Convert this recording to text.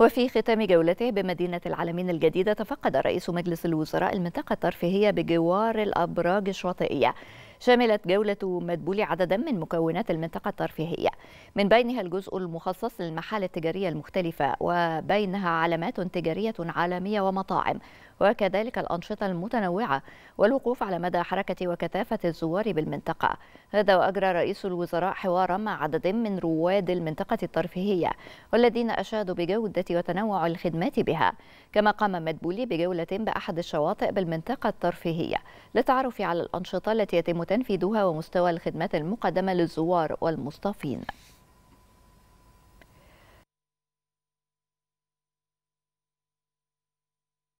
وفي ختام جولته بمدينة العالمين الجديدة تفقد رئيس مجلس الوزراء المنطقة الترفيهية بجوار الأبراج الشاطئية شملت جولة مدبول عددا من مكونات المنطقة الترفيهية من بينها الجزء المخصص للمحال التجارية المختلفة وبينها علامات تجارية عالمية ومطاعم وكذلك الأنشطة المتنوعة والوقوف على مدى حركة وكثافة الزوار بالمنطقة هذا وأجرى رئيس الوزراء حوارا مع عدد من رواد المنطقة الترفيهية والذين أشادوا بجودة وتنوع الخدمات بها كما قام مدبولي بجولة بأحد الشواطئ بالمنطقة الترفيهية للتعرف على الأنشطة التي يتم تنفيذها ومستوى الخدمات المقدمة للزوار والمصطفين